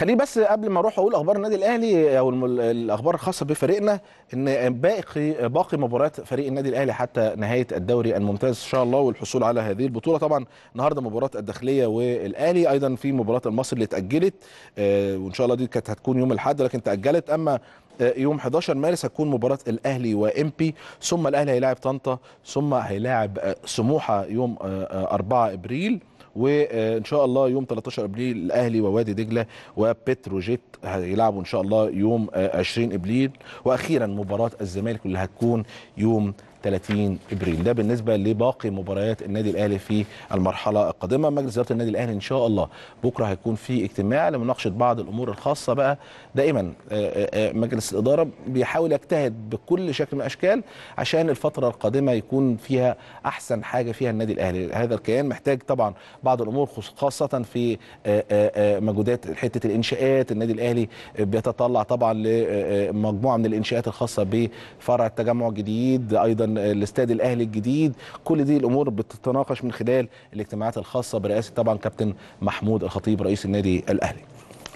خليني بس قبل ما اروح اقول اخبار النادي الاهلي او الاخبار الخاصه بفريقنا ان باقي باقي مباريات فريق النادي الاهلي حتى نهايه الدوري الممتاز ان شاء الله والحصول على هذه البطوله طبعا النهارده مباراه الداخليه والاهلي ايضا في مباراه المصري اللي اتاجلت آه، وان شاء الله دي كانت هتكون يوم الاحد لكن تاجلت اما آه، يوم 11 مارس هتكون مباراة الأهلي وإمبي ثم الأهلي هيلاعب طنطا ثم هيلاعب آه، سموحة يوم 4 إبريل وان شاء الله يوم 13 ابريل الاهلي ووادي دجله وبتروجيت هيلعبوا ان شاء الله يوم 20 ابريل واخيرا مباراه الزمالك اللي هتكون يوم 30 ابريل ده بالنسبه لباقي مباريات النادي الاهلي في المرحله القادمه مجلس اداره النادي الاهلي ان شاء الله بكره هيكون في اجتماع لمناقشه بعض الامور الخاصه بقى دائما آه، آه، آه، مجلس الاداره بيحاول يجتهد بكل شكل من الاشكال عشان الفتره القادمه يكون فيها احسن حاجه فيها النادي الاهلي هذا الكيان محتاج طبعا بعض الامور خاصه في مجهودات حته الانشاءات النادي الاهلي بيتطلع طبعا لمجموعه من الانشاءات الخاصه بفرع التجمع الجديد ايضا آه، الاستاد الاهلي الجديد كل دي الامور بتتناقش من خلال الاجتماعات الخاصه برئاسه طبعا كابتن محمود الخطيب رئيس النادي الاهلي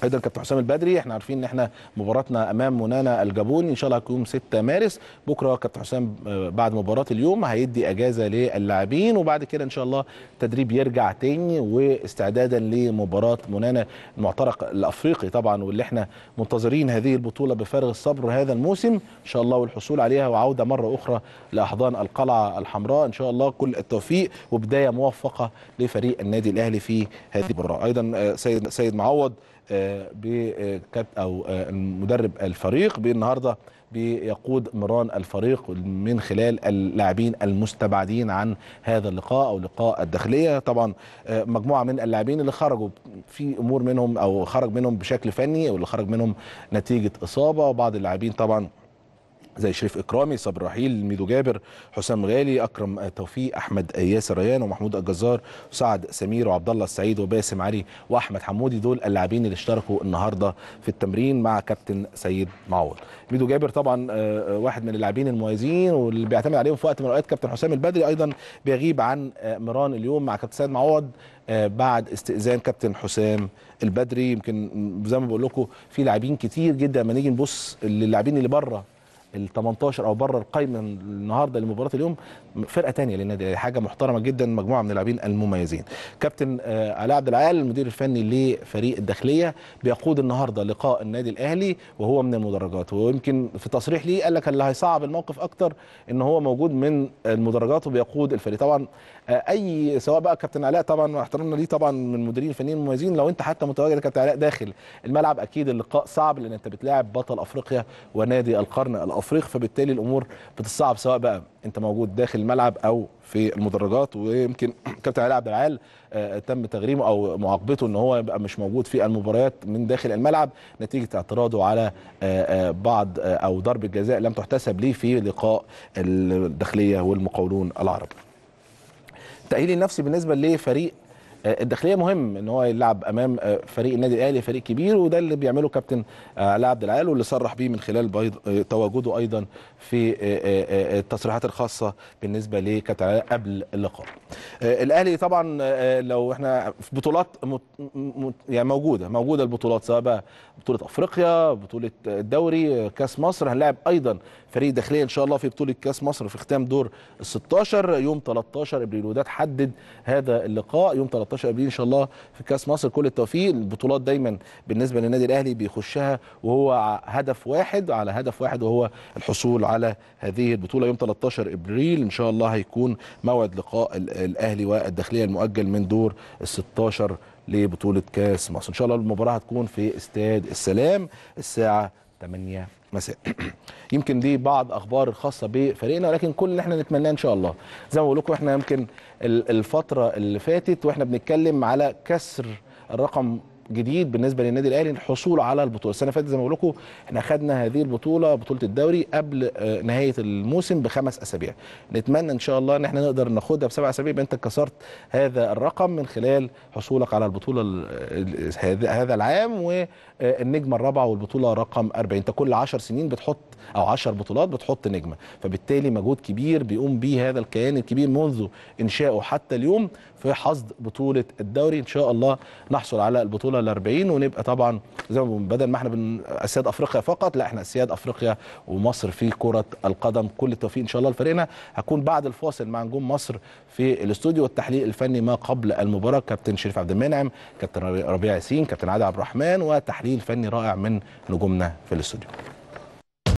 ايضا كابتن حسام البدري احنا عارفين ان احنا مباراتنا امام منانا الجابوني ان شاء الله هتكون 6 مارس بكره كابتن حسام آه، بعد مباراه اليوم هيدي اجازه للاعبين وبعد كده ان شاء الله التدريب يرجع تاني واستعدادا لمباراه منانا المعترك الافريقي طبعا واللي احنا منتظرين هذه البطوله بفارغ الصبر هذا الموسم ان شاء الله والحصول عليها وعوده مره اخرى لاحضان القلعه الحمراء ان شاء الله كل التوفيق وبدايه موفقه لفريق النادي الاهلي في هذه المباراه ايضا آه، سيد سيد معوض او آه، المدرب الفريق بالنهارده بيقود مران الفريق من خلال اللاعبين المستبعدين عن هذا اللقاء او لقاء الداخليه طبعا آه، مجموعه من اللاعبين اللي خرجوا في امور منهم او خرج منهم بشكل فني واللي خرج منهم نتيجه اصابه وبعض اللاعبين طبعا زي شريف اكرامي صبر رحيل ميدو جابر حسام غالي اكرم آه، توفيق احمد آه، ياسر ريان ومحمود الجزار سعد سمير وعبد الله السعيد وباسم علي واحمد حمودي دول اللاعبين اللي اشتركوا النهارده في التمرين مع كابتن سيد معوض ميدو جابر طبعا آه، واحد من اللاعبين المميزين واللي بيعتمد عليهم في وقت من الاوقات كابتن حسام البدري ايضا بيغيب عن مران اليوم مع كابتن سيد معوض بعد استئذان كابتن حسام البدري يمكن زي ما بقول لكم في لاعبين كتير جدا لما نيجي نبص للاعبين اللي بره ال 18 او بره القايمه النهارده لمباراه اليوم فرقه ثانيه للنادي حاجه محترمه جدا مجموعه من اللاعبين المميزين كابتن آه، علاء عبد العال المدير الفني لفريق الداخليه بيقود النهارده لقاء النادي الاهلي وهو من المدرجات ويمكن في تصريح ليه قال لك اللي هيصعب الموقف اكتر ان هو موجود من المدرجات وبيقود الفريق طبعا آه، اي سواء بقى كابتن علاء طبعا واحترامنا ليه طبعا من المديرين الفنيين المميزين لو انت حتى متواجد كابتن علاء داخل الملعب اكيد اللقاء صعب لان انت بتلاعب بطل افريقيا ونادي القرن الافريقي التفريغ فبالتالي الامور بتصعب سواء بقى انت موجود داخل الملعب او في المدرجات ويمكن كابتن علي عبد العال آه، تم تغريمه او معاقبته ان هو يبقى مش موجود في المباريات من داخل الملعب نتيجه اعتراضه على آه، آه، بعض او ضربه جزاء لم تحتسب ليه في لقاء الداخليه والمقاولون العرب التاهيل النفسي بالنسبه لفريق آه، الداخليه مهم ان هو يلعب امام آه، فريق النادي الاهلي فريق كبير وده اللي بيعمله كابتن علاء آه، عبد العال واللي صرح بيه من خلال تواجده ايضا في التصريحات الخاصه بالنسبه لكابتن علاء قبل اللقاء. الاهلي طبعا لو احنا في بطولات يعني موجوده موجوده البطولات سواء بقى بطوله افريقيا بطوله الدوري كاس مصر هنلاعب ايضا فريق داخليه ان شاء الله في بطوله كاس مصر في ختام دور ال 16 يوم 13 ابريل وده تحدد هذا اللقاء يوم 13 19 ابريل ان شاء الله في كاس مصر كل التوفيق البطولات دايما بالنسبه للنادي الاهلي بيخشها وهو هدف واحد على هدف واحد وهو الحصول على هذه البطوله يوم 13 ابريل ان شاء الله هيكون موعد لقاء الاهلي والداخليه المؤجل من دور ال 16 لبطوله كاس مصر ان شاء الله المباراه هتكون في استاد السلام الساعه 8 مساء يمكن دي بعض اخبار الخاصه بفريقنا ولكن كل اللي احنا نتمناه ان شاء الله زي ما بقول لكم احنا يمكن الفتره اللي فاتت واحنا بنتكلم على كسر الرقم جديد بالنسبه للنادي الاهلي الحصول على البطوله السنه اللي فاتت زي ما بقول لكم احنا خدنا هذه البطوله بطوله الدوري قبل آه، نهايه الموسم بخمس اسابيع نتمنى ان شاء الله ان احنا نقدر ناخدها بسبع اسابيع يبقى انت كسرت هذا الرقم من خلال حصولك على البطوله هذا العام والنجمه الرابعه والبطوله رقم 40 انت كل 10 سنين بتحط او 10 بطولات بتحط نجمه فبالتالي مجهود كبير بيقوم به هذا الكيان الكبير منذ انشائه حتى اليوم في حصد بطوله الدوري ان شاء الله نحصل على البطوله ال 40 ونبقى طبعا زي ما بدل ما احنا بن اسياد افريقيا فقط لا احنا اسياد افريقيا ومصر في كره القدم كل التوفيق ان شاء الله لفريقنا هكون بعد الفاصل مع نجوم مصر في الاستوديو والتحليل الفني ما قبل المباراه كابتن شريف عبد المنعم كابتن ربيع ياسين كابتن عادل عبد الرحمن وتحليل فني رائع من نجومنا في الاستوديو